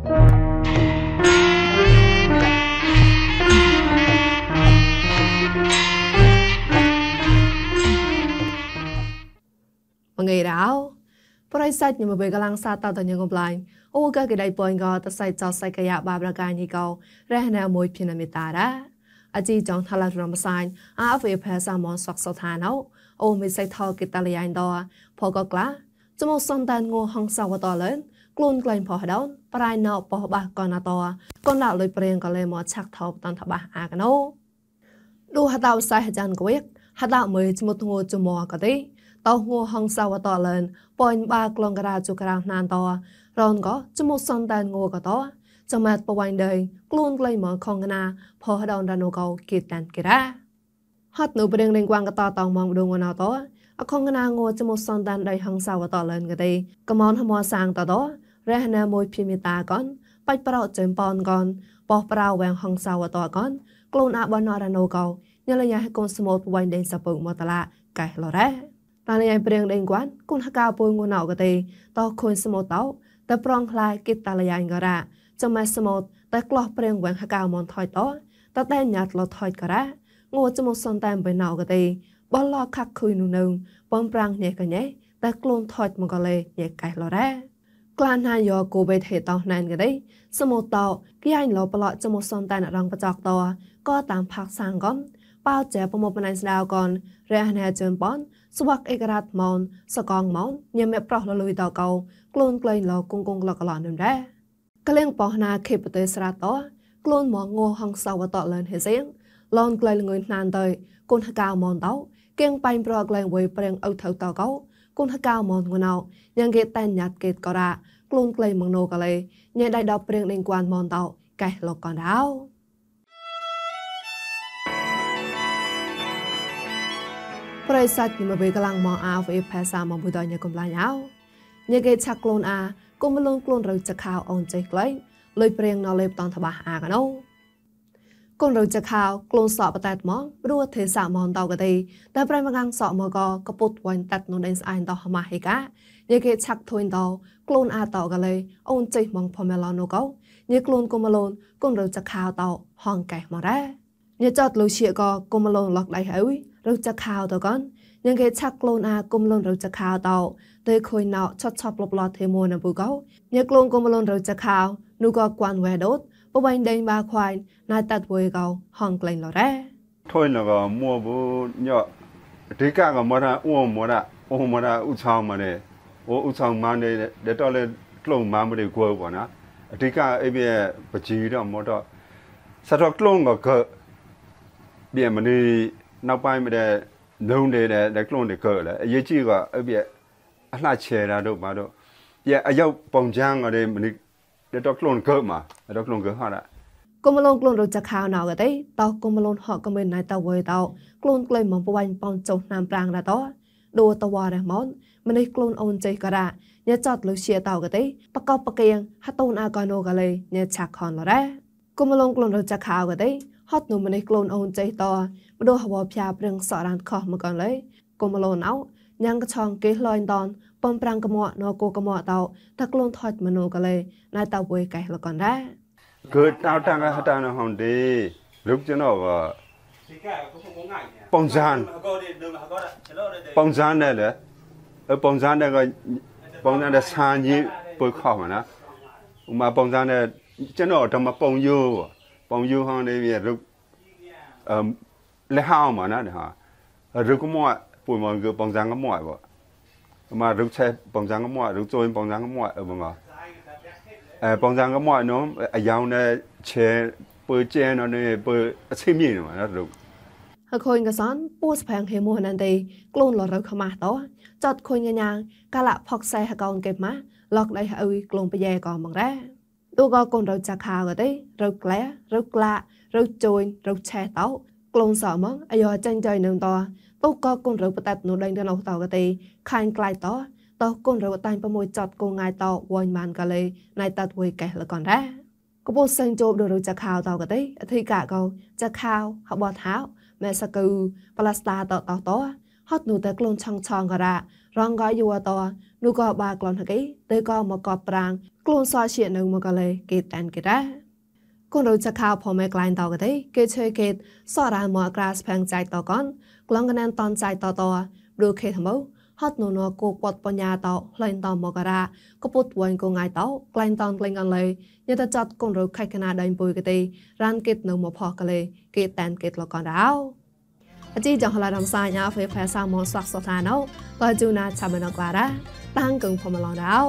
មងៃរោប្រៃសាច់ញមបេកលាំងសាតតញងកំឡាញ់អូកាកេដៃពងកតសៃចោសៃកយ៉ាបាប្រកាញីកោរះណាមួយភិនមេតារាអជីចងថឡារមសាញ់អាវេផេសាមនសកសថាណោអូមេសៃថោកេតលៃដផកក្លាចមោសំតានងហងសាវតលែនខ្លួនក្លែងផោះដោនប្រៃណោប៉ោះបាសកនតកនដាក់លុយព្រៀងកលែមកឆាក់ថោបតាន់ថបាសអាកណូឌូហតោសៃហចានកវេកហតោមើចមុតងចមោកទេតោងហងសាវតលែនប៉ញបាក្លងការជុការណានតរនក៏ចមោសំតានងកតចាំាតបវៃដេខ្លួនក្លែងមកខងកណាផោះដោនរណូកោគិតតានគិរាហត់នៅព្រៀងលេងគួងកតតងមកដងវណោតអខងណាងោចមសន្តានដៃហងសាវតលនក៏ទេកមនហមសាងតតរះណាមួយភីមេតាកនបាច់ប្រោចិមប៉នកនបោះប្រៅវែងហងសាវតកនក្លូនអាបនរណូកោញលញ៉ាកូនស្មោតបវៃដេងសពុកមកតឡាកែលរ៉េតាលញ៉ៃព្រៀងដេងគួនគុនហកាពុយងួនអោក៏ទេតោះខូនស្មោតតោតែប្រងខ្លាយគិតតាលញ៉ៃក៏រ៉ាចាំម៉ែស្មោតតែក្លោះព្រៀងវែងហកាមនថយតោតតែញ៉ាត់លថយក៏រ៉ាងូចមសនតែបេណៅក៏ទេបលខាក់ខុយនោះនៅបំប្រាំងញេះកញេះតែខ្លួនថត់មកកលេញេះកែលរ៉ាក្លានណាយោគូបេទេតោណានកដៃសមោតោគីអញលោប្លោចមោសំតែនរងបចកតក៏តាមផាក់សាងកំប៉ោចែប្រមពណៃស្ដាវកនរះណាជើងបនស្វាក់អេករ៉ាតម៉ោនសកងម៉ោនញញប្រោះលលុយតោកោខ្លួនក្លែងលោគង្គគង្គលកឡននឹងដែរក្លែងបោះណាខេបតេស្រាតោខ្លួនមកងោហងសាវតលនហេសៀងលនក្លែងលងុយណានទៅគុនហកៅម៉ោនតោគៀងបាញ់ប្រកឡើងវៃប្រេងអ៊ូថៅ តកោគុនហកៅមនងណៅញ៉ាងគេតែញាត់គេតក៏រ៉ាខ្លួនក្លែងមកណូកលេញ៉ៃដៃដល់ព្រៀងដេងគួនមនតោកែលោកកណ្ដោប្រិស័តនិមបេកលាំងមកអាវអេផេសាមកបុដញកំឡាញ់អោញ៉ាងគេឆាក់ខ្លួនអាគុំលងខ្លួនរើចខៅអូនចេះក្លែងលុយព្រៀងណលេបតនតបាអាកណោកូនរងចខោក្លូនសក់បតែត្មងរួទេសាមនតកទេតែប្រៃមកងសក់មកកពុតវ៉ាញ់តាត់នោះដេស្អាយតហមហេកាយេគេឆាក់ធុញតក្លូនអាតកលេអូនចេះមកផមឡនោះកោញេក្លូនកុំឡូនកូនរងចខោតហងកែមករ៉ាញេចតលុជាកកុំឡូនលកដៃហើយរងចខោតកនញេគេឆាក់ក្លូនអាកុំឡូនរងចខោតទៅខុយណោឆត់ឆប់លបឡទេមួនអបូកោញេក្លូនកុំឡូនរងចខោនោះកគួនវ៉េដូតပဝိုင်ဒိန်ဘာခွိုင်နာတတ်ဝေကောင်ဟောင်းကလိန်လော်ရဲထွိုင်လကမောဘူးညော့အဓိကကမောတာဥောမောတာဥောမောတာဥချောင်းမနဲ့ဟိုဥချောင်းမနဲ့လက်တော့လဲကလုံမမတွေကိုပေါ့နော်အဓိကအဲ့ပြပကြီးတော့မောတော့စတော့ကလုံကကပြမနေနောက်ပိုင်းမတဲ့လုံးတယ်တဲ့ကလုံတွေကလည်းအရေးကြီးကအဲ့ပြအလှချေတာတို့ပါတော့ပြအရောက်ပုံချမ်းကလည်းမနေเดี๋ยวตกลงเกิดมาตกลงเกิดฮอดอ่ะកុំឡងក្លូនរត់ចខោណៅកទេតោះកុំឡូនហកកុំណៃតវើតោក្លូនក្លែងមកបវៃប៉ោនចុះណាមប្រាងរតោដូតវ៉ារ៉ះម៉ោនម្នេះក្លូនអូនចេះការ៉ាញ៉ាចតលុជាតោកទេបកោបកៀងហតូនអាកាណូកាលេញ៉ាឆាខនលរ៉ះកុំឡងក្លូនរត់ចខោកទេហត់នូម្នេះក្លូនអូនចេះតោម្ដោះហវផ្យាព្រឹងសរានខោះមកកលេកុំឡូនអោញ៉ាងកឆងកេះលอยដនបំប្រាំងកមោណកូកមោតោតក្លូនថត់មនុកលេណៃតោវេកេះលកនរ៉ាគឺតោតាំងហតានហំទេលោកជំនោបាបងសានបងសានដែរអើបងសានដែរក៏បងសានដែរសានយីពុខមកណាឧមាបងសានដែរကျွန်တော်တော့မပုံយိုးပုံយိုးဟောင်းနေပြီရုပ်အမ်လေဟောင်းမှာနော်ဟာရုပ်ကမော pulmon ge pong jang mo ba mà rừng xe bóng răng cái mọi rừng trôi bóng răng cái mọi ở bằng à bóng răng cái mọi nó à giàu nè che bơ che nó nè bơ xem mi mà nó rừng ហកខូនកសានពូស្ផាំងហេមូណានទេក្លូនលរៅខ្មាស់តោចតខូនញ៉ាងកាលៈផកសែហកូនកេម៉ាឡកដៃអ៊ុយក្លូនប្រយ៉ែក៏មករ៉េទូក៏កូនរៅចាខាក៏ទេរៅក្លែរៅក្លារៅជូនរៅឆេះតោក្លូនសោមកអាយោចាញ់ចៃនឹងតតោក៏គុនរើបតែនោះដេងទៅនោះតក៏ទេខាញ់ក្លាយតតោគុនរើតែប្រមួយចតគងងាយតវ៉ៃម៉ានក៏លេណៃតទួយកេះលកនដែរកពុសឹងជោបដូចចខាវតក៏ទេអធិកាកោចខាវហបថាវមែសកូប្លាស្តាតតតហត់នោះតែក្លូនឆងឆងក៏រ៉ារងក៏យួរតនោះក៏បាក្លូនហកេទៅក៏មកកបប្រាងក្លូនសោជានៅមកក៏លេគេតានគេដែរកូនរូចកៅផមេក្លែងតកទេគេឆេកេតសរ៉ាមកក្រាស្ផាំងចៃតកនក្លងកណានតនចៃតតរូខេថ្មោហត់នូនគូពតបញ្ញាតក្លែងតមករាកពុតវងគងាយតក្លែងតក្លែងអនលេញាតចាត់កូនរូខេកណាដៃពុយកទេរានគេតនៅមកផកលេ គេតានគេតលកនរោអជីចងហឡារំសាញអាហ្វេផេសាមោសាក់សតាណោតជូណាឆាមណក្លារ៉ាតាំងកឹងផមឡងរោ